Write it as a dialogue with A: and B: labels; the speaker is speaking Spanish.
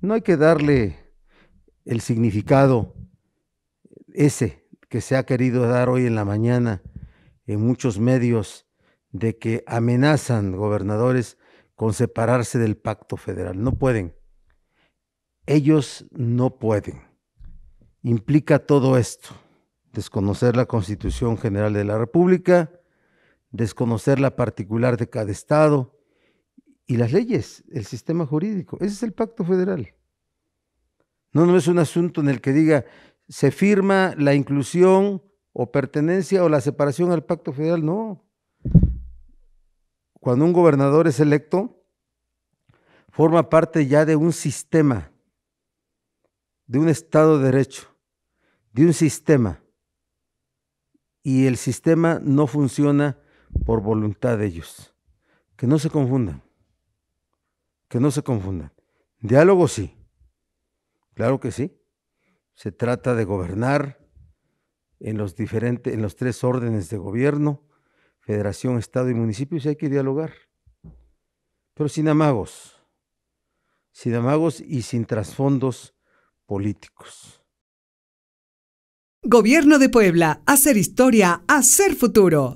A: no hay que darle el significado ese que se ha querido dar hoy en la mañana en muchos medios de que amenazan gobernadores con separarse del pacto federal. No pueden. Ellos no pueden. Implica todo esto. Desconocer la Constitución General de la República, desconocer la particular de cada estado, y las leyes, el sistema jurídico. Ese es el pacto federal. No, no es un asunto en el que diga se firma la inclusión o pertenencia o la separación al pacto federal. No. Cuando un gobernador es electo, forma parte ya de un sistema, de un Estado de Derecho, de un sistema. Y el sistema no funciona por voluntad de ellos. Que no se confundan que no se confundan. Diálogo sí, claro que sí. Se trata de gobernar en los, diferentes, en los tres órdenes de gobierno, federación, estado y municipio, y hay que dialogar. Pero sin amagos, sin amagos y sin trasfondos políticos. Gobierno de Puebla, hacer historia, hacer futuro.